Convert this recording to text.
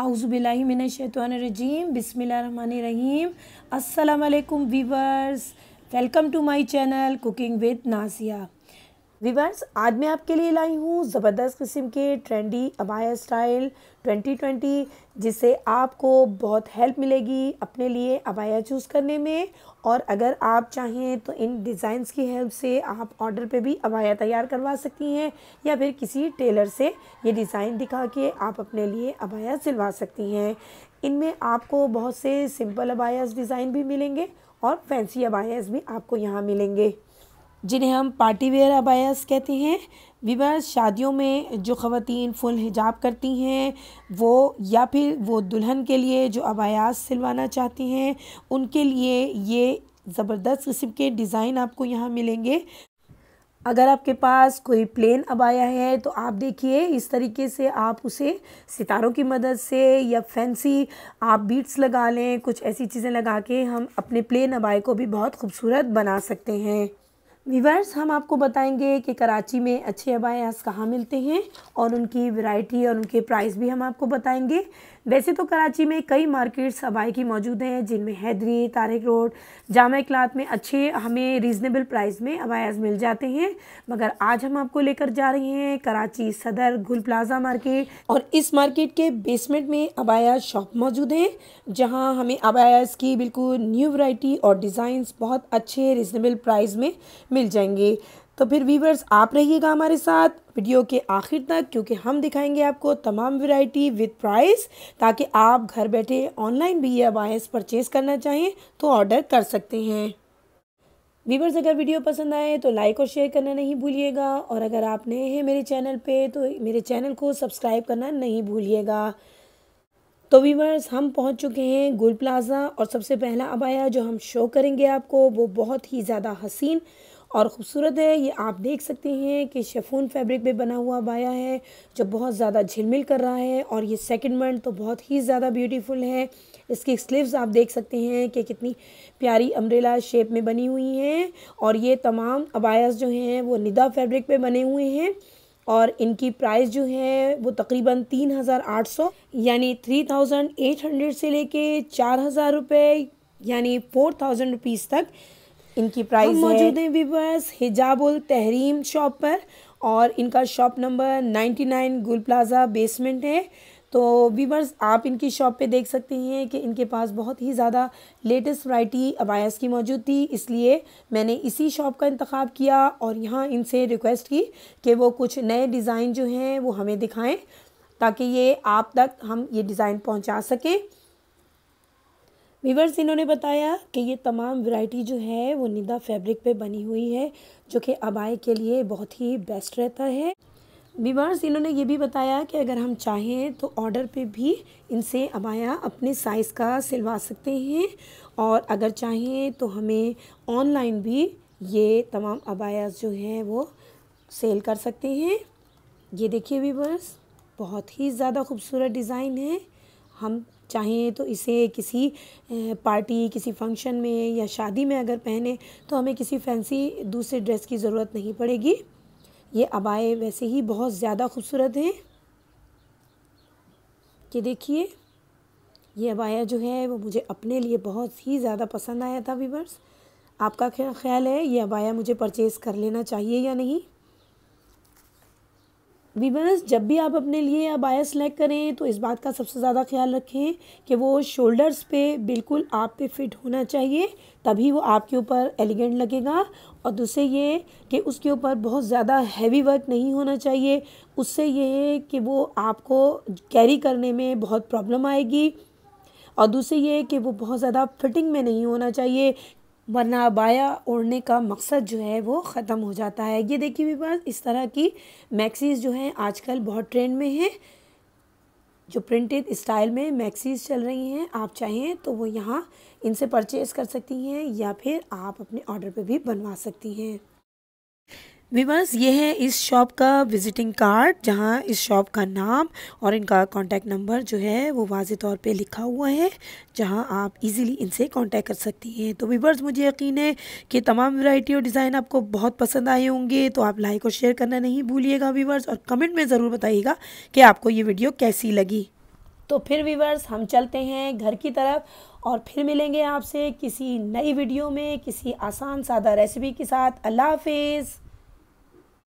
आउज़बिल्लिमिनशैतरजीम बिसमीम असलकम viewers welcome to my channel cooking with Nasia viewers आज मैं आपके लिए लाई हूँ ज़बरदस्त किस्म के ट्रेंडी अबाया स्टाइल 2020 जिससे आपको बहुत हेल्प मिलेगी अपने लिए अबाया चूज़ करने में और अगर आप चाहें तो इन डिज़ाइंस की हेल्प से आप ऑर्डर पे भी अबाया तैयार करवा सकती हैं या फिर किसी टेलर से ये डिज़ाइन दिखा के आप अपने लिए अबाया सिलवा सकती हैं इनमें आपको बहुत से सिंपल अबायास डिज़ाइन भी मिलेंगे और फैंसी अबायास भी आपको यहाँ मिलेंगे जिन्हें हम पार्टी वेयर अबायास कहते हैं विवाह शादियों में जो ख़वान फुल हिजाब करती हैं वो या फिर वो दुल्हन के लिए जो अबायास सिलवाना चाहती हैं उनके लिए ये ज़बरदस्त किस्म के डिज़ाइन आपको यहाँ मिलेंगे अगर आपके पास कोई प्लेन अबाया है तो आप देखिए इस तरीके से आप उसे सितारों की मदद से या फैंसी आप बीट्स लगा लें कुछ ऐसी चीज़ें लगा के हम अपने प्लेन अबाए को भी बहुत खूबसूरत बना सकते हैं वीवर्स हम आपको बताएंगे कि कराची में अच्छे अबायास कहाँ मिलते हैं और उनकी वैरायटी और उनके प्राइस भी हम आपको बताएंगे वैसे तो कराची में कई मार्केट्स अबाई की मौजूद हैं जिनमें हैदरी तारक रोड जामा इकलात में अच्छे हमें रीज़नेबल प्राइस में अबायास मिल जाते हैं मगर आज हम आपको लेकर जा रहे हैं कराची सदर गुल प्लाजा मार्केट और इस मार्केट के बेसमेंट में अबायास शॉप मौजूद हैं जहाँ हमें अबायास की बिल्कुल न्यू वरायटी और डिज़ाइंस बहुत अच्छे रिजनेबल प्राइस में मिल जाएंगे तो फिर वीवर्स आप रहिएगा हमारे साथ वीडियो के आखिर तक क्योंकि हम दिखाएंगे आपको तमाम वैरायटी विद प्राइस ताकि आप घर बैठे ऑनलाइन भी ये बायस परचेज़ करना चाहें तो ऑर्डर कर सकते हैं वीवर्स अगर वीडियो पसंद आए तो लाइक और शेयर करना नहीं भूलिएगा और अगर आप नए हैं मेरे चैनल पे तो मेरे चैनल को सब्सक्राइब करना नहीं भूलिएगा तो वीवर्स हम पहुंच चुके हैं गुल प्लाज़ा और सबसे पहला अबाया जो हम शो करेंगे आपको वो बहुत ही ज़्यादा हसीन और ख़ूबसूरत है ये आप देख सकते हैं कि शेफून फैब्रिक पे बना हुआ बाया है जो बहुत ज़्यादा झिलमिल कर रहा है और ये सेकंड मंड तो बहुत ही ज़्यादा ब्यूटीफुल है इसकी स्लीव्स आप देख सकते हैं कि कितनी प्यारी अम्ब्रेला शेप में बनी हुई हैं और ये तमाम अबायास जो हैं वो निदा फैब्रिक पे बने हुए हैं और इनकी प्राइस जो है वो तकरीबन तीन हज़ार आठ सौ यानी थ्री थाउजेंड एट हंड्रेड से लेके चार हज़ार रुपये यानी फोर थाउजेंड रुपीज़ तक इनकी प्राइस मौजूद है वीवर्स हिजाबुल तहरीम शॉप पर और इनका शॉप नंबर 99 गुल प्लाज़ा बेसमेंट है तो वीवर्स आप इनकी शॉप पे देख सकते हैं कि इनके पास बहुत ही ज़्यादा लेटेस्ट वाइटी अबायस की मौजूद थी इसलिए मैंने इसी शॉप का इंतखब किया और यहाँ इनसे रिक्वेस्ट की कि वो कुछ नए डिज़ाइन जो हैं वो हमें दिखाएं ताकि ये आप तक हम ये डिज़ाइन पहुँचा सकें वीवर्स इन्होंने बताया कि ये तमाम वैरायटी जो है वो निदा फैब्रिक पे बनी हुई है जो कि अबाए के लिए बहुत ही बेस्ट रहता है वीवर्स इन्होंने ये भी बताया कि अगर हम चाहें तो ऑर्डर पे भी इनसे अबाया अपने साइज़ का सिलवा सकते हैं और अगर चाहें तो हमें ऑनलाइन भी ये तमाम अबायास जो हैं वो सेल कर सकते हैं ये देखिए वीवर्स बहुत ही ज़्यादा खूबसूरत डिज़ाइन है हम चाहें तो इसे किसी पार्टी किसी फंक्शन में या शादी में अगर पहने तो हमें किसी फैंसी दूसरे ड्रेस की ज़रूरत नहीं पड़ेगी ये अबाए वैसे ही बहुत ज़्यादा खूबसूरत हैं ये देखिए ये अबाया जो है वो मुझे अपने लिए बहुत ही ज़्यादा पसंद आया था वीवर्स आपका क्या ख्याल है ये अबाया मुझे परचेज़ कर लेना चाहिए या नहीं वीवर्स जब भी आप अपने लिए अब आया सेलेक्ट करें तो इस बात का सबसे ज़्यादा ख्याल रखें कि वो शोल्डर्स पे बिल्कुल आप पे फिट होना चाहिए तभी वो आपके ऊपर एलिगेंट लगेगा और दूसरे ये कि उसके ऊपर बहुत ज़्यादा हैवी वर्क नहीं होना चाहिए उससे ये है कि वो आपको कैरी करने में बहुत प्रॉब्लम आएगी और दूसरी ये कि वो बहुत ज़्यादा फिटिंग में नहीं होना चाहिए वरना बाया ओढ़ने का मकसद जो है वो ख़त्म हो जाता है ये देखिए मेरे पास इस तरह की मैक्सीज़ जो हैं आजकल बहुत ट्रेंड में हैं जो प्रिंटेड स्टाइल में मैक्सीज चल रही हैं आप चाहें तो वो यहाँ इनसे परचेज़ कर सकती हैं या फिर आप अपने ऑर्डर पे भी बनवा सकती हैं विवास ये है इस शॉप का विज़िटिंग कार्ड जहाँ इस शॉप का नाम और इनका कांटेक्ट नंबर जो है वो वाज तौर पे लिखा हुआ है जहाँ आप इजीली इनसे कांटेक्ट कर सकती हैं तो विवर्स मुझे यकीन है कि तमाम वैरायटी और डिज़ाइन आपको बहुत पसंद आए होंगे तो आप लाइक और शेयर करना नहीं भूलिएगा विवर्स और कमेंट में ज़रूर बताइएगा कि आपको ये वीडियो कैसी लगी तो फिर विवर्स हम चलते हैं घर की तरफ और फिर मिलेंगे आपसे किसी नई वीडियो में किसी आसान सादा रेसिपी के साथ अल्लाह हाफिज़